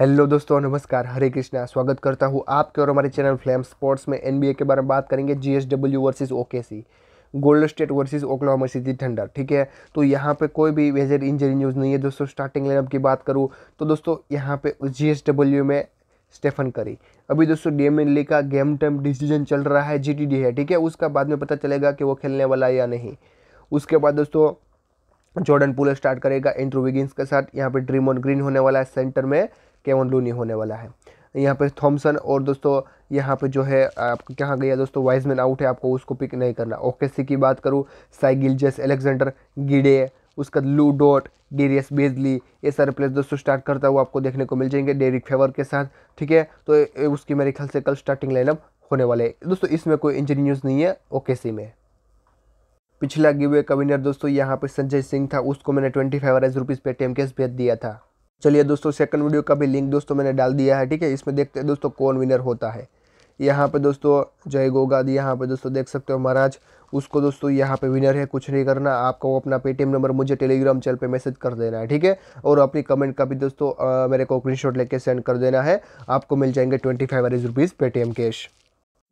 hello दोस्तों नमस्कार हरे कृष्णा स्वागत करता हूँ आपके और हमारे चैनल फ्लेम स्पोर्ट्स में एनबीए के बारे में बात करेंगे GSW versus OKC Gold State versus Oklahoma City Thunder ठीक है तो यहाँ पे कोई भी वेजर इंजरी न्यूज़ नहीं है दोस्तों स्टार्टिंग लाइनअप की बात करूँ तो दोस्तों यहाँ पे जी में स्टेफन करी अभी दोस्तों डीएमएन ली का गेम टाइम डिसीजन चल रहा है जीटीडी है ठीक है उसका बाद में पता चलेगा कि वो खेलने वाला है या नहीं उसके बाद दोस्तों जॉर्डन पुलर स्टार्ट करेगा एंट्रो विगिंस के साथ यहाँ पे ड्रीम ऑन ग्रीन होने वाला है सेंटर में केवन लूनी होने वाला है यहाँ पे थॉमसन और दोस्तों यहाँ पे जो है आप कहाँ गया दोस्तों वाइजमैन आउट है आपको उसको पिक नहीं करना ओकेसी की बात करूँ साइगिल जेस एलेक्जेंडर गिडे उसका लू डॉट डेरियस बेजली ये सारे प्लेयर दोस्तों स्टार्ट करता हुआ आपको देखने को मिल जाएंगे डेरिक फेवर के साथ ठीक है तो उसकी मेरे ख्याल से कल स्टार्टिंग लाइनअप होने वाले दोस्तों इसमें कोई इंजरी न्यूज़ नहीं है ओकेसी में पिछला गिवे का विनर दोस्तों यहाँ पे संजय सिंह था उसको मैंने ट्वेंटी फाइव हज़ार रुपीज़ पे टेम केस भेज दिया था चलिए दोस्तों सेकंड वीडियो का भी लिंक दोस्तों मैंने डाल दिया है ठीक है इसमें देखते हैं दोस्तों कौन विनर होता है यहाँ पे दोस्तों जय दी यहाँ पे दोस्तों देख सकते हो महाराज उसको दोस्तों यहाँ पे विनर है कुछ नहीं करना आपको अपना पेटीएम नंबर मुझे टेलीग्राम चैनल पे मैसेज कर देना है ठीक है और अपनी कमेंट का भी दोस्तों आ, मेरे को स्क्रीन लेके सेंड कर देना है आपको मिल जाएंगे twenty five rupees Paytm cash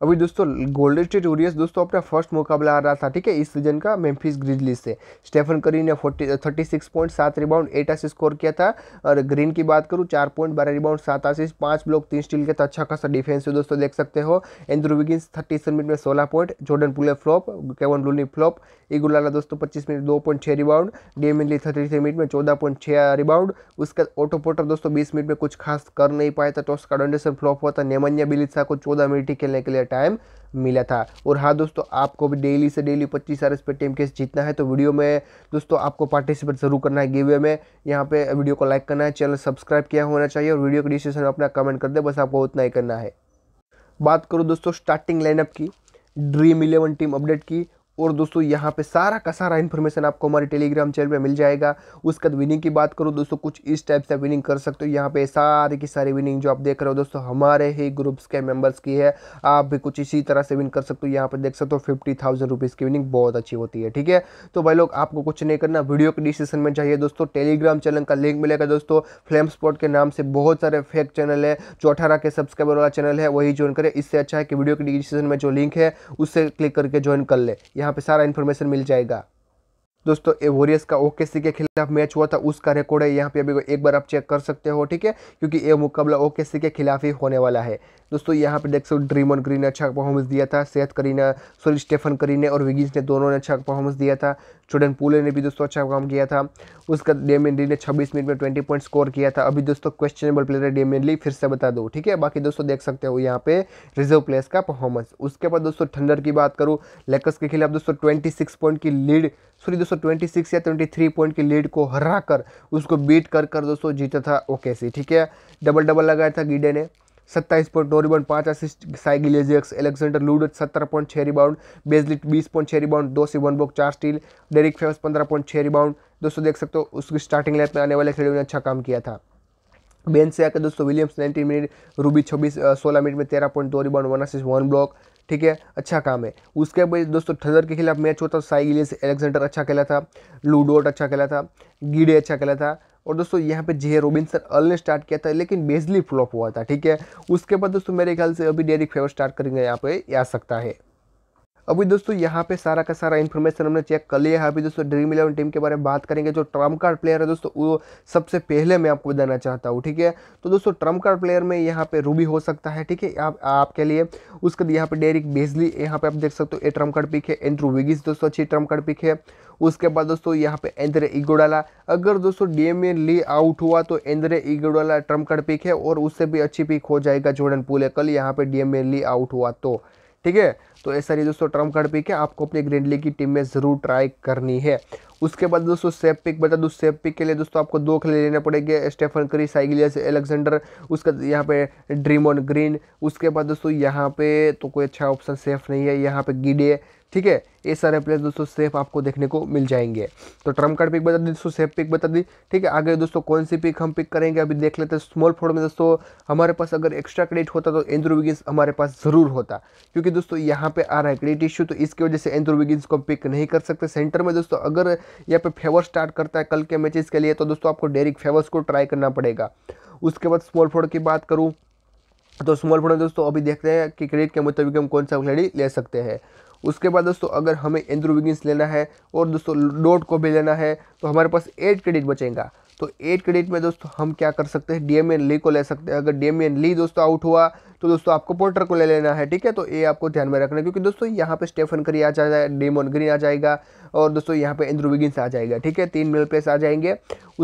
अभी दोस्तों गोल्डन स्टेट वॉरियर्स दोस्तों अपना फर्स्ट मुकाबला आ रहा था ठीक है इस सीजन का मेम्फिस ग्रिजली से स्टेफन करी ने फोर्टी थर्टी सिक्स पॉइंट सात रिबाउंड एट आसिस स्कोर किया था और ग्रीन की बात करूँ चार पॉइंट बारह रिबाउंड सात आसिस पांच ब्लॉक तीन स्टील के तो अच्छा खासा डिफेंस है दोस्तों देख सकते हो Andrew Wiggin thirty seven minute में सोलह point Jordan Poole flop Kevon Looney flop Iguodala दोस्तों पच्चीस मिनट दो पॉइंट छः rebound Damion Lee thirty three minute में चौदह पॉइंट छः रिबाउंड उसके बाद ऑटो पोटर दोस्तों बीस मिनट में कुछ खास कर नहीं पाया था टॉस का डोनेशन फ्लॉप हुआ था नेमन्या बिलिसा को चौदह मिनट ही खेलने के लिए टाइम मिला था और हाँ दोस्तों आपको भी डेली से डेली पच्चीस आर एस पे टीम केस जीतना है तो वीडियो में दोस्तों आपको पार्टिसिपेट जरूर करना है गिवे में यहाँ पे वीडियो को लाइक करना है चैनल सब्सक्राइब किया होना चाहिए और वीडियो के डिस्क्रिप्शन में अपना कमेंट कर दे बस आपको उतना ही करना है बात करूँ दोस्तों स्टार्टिंग लाइनअप की ड्रीम इलेवन टीम अपडेट की और दोस्तों यहाँ पे सारा का सारा इन्फॉर्मेशन आपको हमारे टेलीग्राम चैनल पे मिल जाएगा उसके बाद विनिंग की बात करूँ दोस्तों कुछ इस टाइप से विनिंग कर सकते हो यहाँ पे सारे की सारी विनिंग जो आप देख रहे हो दोस्तों हमारे ही ग्रुप्स के मेंबर्स की है आप भी कुछ इसी तरह से विन कर सकते हो यहाँ पर देख सकते हो फिफ्टी थाउजेंड रुपीज़ की विनिंग बहुत अच्छी होती है ठीक है तो भाई लोग आपको कुछ नहीं करना वीडियो के डिस्क्रिप्शन में चाहिए दोस्तों टेलीग्राम चैनल का लिंक मिलेगा दोस्तों फ्लेम स्पॉट के नाम से बहुत सारे फेक चैनल है जो अठारह के सब्सक्राइबर वाला चैनल है वही ज्वाइन करें इससे अच्छा है कि वीडियो के डिस्क्रिप्शन में जो लिंक है उससे क्लिक करके ज्वाइन कर ले यहाँ यहाँ पे सारा इन्फॉर्मेशन मिल जाएगा दोस्तों वॉरियर्स का सी के खिलाफ मैच हुआ था उसका रिकॉर्ड है यहाँ पे अभी एक बार आप चेक कर सकते हो ठीक है क्योंकि ये मुकाबला सी के खिलाफ ही होने वाला है दोस्तों यहाँ पे देख सकते हो ऑन ग्रीन ने अच्छा परफॉर्मेंस दिया था सेहत करीना सॉरी स्टेफन करी ने और विगिज ने दोनों ने अच्छा परफॉर्मेंस दिया था चुडन पुले ने भी दोस्तों अच्छा काम किया था उसका डेमेनली ने 26 मिनट में 20 पॉइंट स्कोर किया था अभी दोस्तों क्वेश्चनेबल प्लेयर है डेमेनली फिर से बता दो ठीक है बाकी दोस्तों देख सकते हो यहाँ पे रिजर्व प्लेयर्स का परफॉर्मेंस उसके बाद दोस्तों थंडर की बात करूँ लेकर्स के खिलाफ दोस्तों ट्वेंटी पॉइंट की लीड सॉरी दोस्तों सिक्स या थ्री पॉइंट की लीड को हरा कर उसको बीट कर कर दोस्तों जीता था ओके सी ठीक है डबल डबल लगाया था गिडे ने सत्ताईस पॉइंट नौ रिबाउंड पाँच असिस्ट साइगिल एलेक्जेंडर लूडो सत्रह पॉइंट छः रिबाउंड बेजलिट बीस पॉइंट छः रिबाउंड दो से वन बॉक चार स्टील डेरिक फेवस पंद्रह पॉइंट छः रिबाउंड दोस्तों देख सकते हो उसकी स्टार्टिंग लाइफ में आने वाले खिलाड़ियों ने अच्छा काम किया था बेन से आकर दोस्तों विलियम्स 19 मिनट रूबी 26 सोलह मिनट में तेरह पॉइंट दो rebound one assist one block ठीक है अच्छा काम है उसके बाद दोस्तों थजर के खिलाफ मैच होता था साई गिलियस एलेक्जेंडर अच्छा खेला था लूडोट अच्छा खेला था गिडे अच्छा खेला था और दोस्तों यहाँ पे जे रोबिन्सन अल ने स्टार्ट किया था लेकिन बेजली फ्लॉप हुआ था ठीक है उसके बाद दोस्तों मेरे ख्याल से अभी डेरिक फेवर स्टार्ट करेंगे यहाँ पे आ सकता है अभी दोस्तों यहाँ पे सारा का सारा इन्फॉर्मेशन हमने चेक कर लिया है अभी दोस्तों ड्रीम इलेवन टीम के बारे में बात करेंगे जो ट्रम्प कार्ड प्लेयर है दोस्तों वो सबसे पहले मैं आपको बताना चाहता हूँ ठीक है तो दोस्तों ट्रम्प कार्ड प्लेयर में यहाँ पे रूबी हो सकता है ठीक है आप आपके लिए उसके बाद यहाँ पे डेरिक बेजली यहाँ पे आप देख सकते हो ए ट्रम्प कार्ड पिक है एंड्रू विगिस दोस्तों अच्छी ट्रम्प कार्ड पिक है उसके बाद दोस्तों यहाँ पे एंद्रे इगोडाला अगर दोस्तों डीएमएन ली आउट हुआ तो Andre Iguodala trump card pick है और उससे भी अच्छी पिक हो जाएगा जोर्डन पुल कल यहाँ पे डीएमएन ली आउट हुआ तो ठीक है तो ऐसा नहीं दोस्तों ट्रम्प कार्ड पिक है आपको अपनी ग्रेंडली की टीम में ज़रूर ट्राई करनी है उसके बाद दोस्तों सेफ पिक बता दूँ सेफ पिक के लिए दोस्तों आपको दो खिले लेने पड़ेंगे स्टेफन करी साइगिलियस एलेक्जेंडर उसका यहाँ पे ड्रीम ऑन ग्रीन उसके बाद दोस्तों यहाँ पे तो कोई अच्छा ऑप्शन सेफ नहीं है यहाँ पे गिडे ठीक है ये सारे प्लेस दोस्तों सेफ आपको देखने को मिल जाएंगे तो ट्रम्प कार्ड पिक बता दी दोस्तों सेफ पिक बता दी ठीक है आगे दोस्तों कौन सी पिक हम पिक करेंगे अभी देख लेते हैं स्मॉल फोर्ड में दोस्तों हमारे पास अगर एक्स्ट्रा क्रेडिट होता तो एंड्रू विगिंस हमारे पास ज़रूर होता क्योंकि दोस्तों यहाँ पे आ रहा है क्रेडिट इश्यू तो इसकी वजह से एंड्रू विगिन्स को पिक नहीं कर सकते सेंटर में दोस्तों अगर यहाँ पे फेवर स्टार्ट करता है कल के मैचेस के लिए तो दोस्तों आपको डेरिक फेवर्स को ट्राई करना पड़ेगा उसके बाद स्मॉल फोर्ड की बात करूँ तो स्मॉल फोर्ड में दोस्तों अभी देखते हैं कि क्रेडिट के मुताबिक हम कौन सा खिलाड़ी ले सकते हैं उसके बाद दोस्तों अगर हमें एंड्रू विगिंस लेना है और दोस्तों डोट को भी लेना है तो हमारे पास एट क्रेडिट बचेगा तो एट क्रेडिट में दोस्तों हम क्या कर सकते हैं डीएमएन ली e को ले सकते हैं अगर डीएमएन ली e दोस्तों आउट हुआ तो दोस्तों आपको पोर्टर को ले लेना है ठीक है तो ये आपको ध्यान में रखना है क्योंकि दोस्तों यहाँ पे स्टेफन करी आ जाए डेमोन ग्रीन आ जाएगा और दोस्तों यहाँ पे एंड्रू विगिन्स आ जाएगा ठीक है तीन मिडल प्लेस आ जाएंगे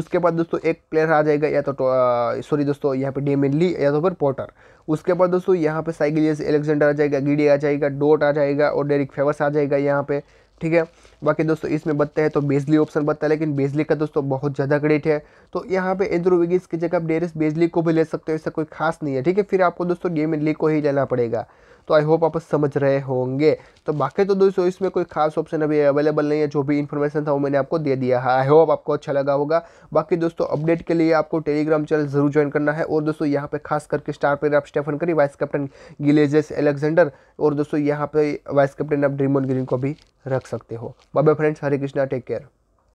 उसके बाद दोस्तों एक प्लेयर आ जाएगा या तो, तो सॉरी दोस्तों यहाँ पे डेमिन ली या तो फिर पोर्टर उसके बाद दोस्तों यहाँ पे साइकिलियस एलेक्जेंडर आ जाएगा गिडी आ जाएगा डोट आ जाएगा और डेरिक फेवर्स आ जाएगा यहाँ पे ठीक है बाकी दोस्तों इसमें बत्ता हैं तो बेजली ऑप्शन बत्ता है लेकिन बेजली का दोस्तों बहुत ज़्यादा क्रेडिट है तो यहाँ पे एंड्रू विगिन्स की जगह आप डेरिस बेजली को भी ले सकते हो ऐसा कोई खास नहीं है ठीक है फिर आपको दोस्तों डेमिन ली को ही लेना पड़ेगा तो आई होप आप समझ रहे होंगे तो बाकी तो दोस्तों इसमें कोई खास ऑप्शन अभी अवेलेबल नहीं है जो भी इन्फॉर्मेशन था वो मैंने आपको दे दिया है आई होप आपको अच्छा लगा होगा बाकी दोस्तों अपडेट के लिए आपको टेलीग्राम चैनल जरूर ज्वाइन करना है और दोस्तों यहाँ पर खास करके स्टार प्लेयर आप Stephen Curry vice captain Gilgeous Alexander और दोस्तों यहाँ पे वाइस कैप्टन आप ड्रीमोन ग्रीन को भी रख सकते हो बाबा friends Hare Krishna take care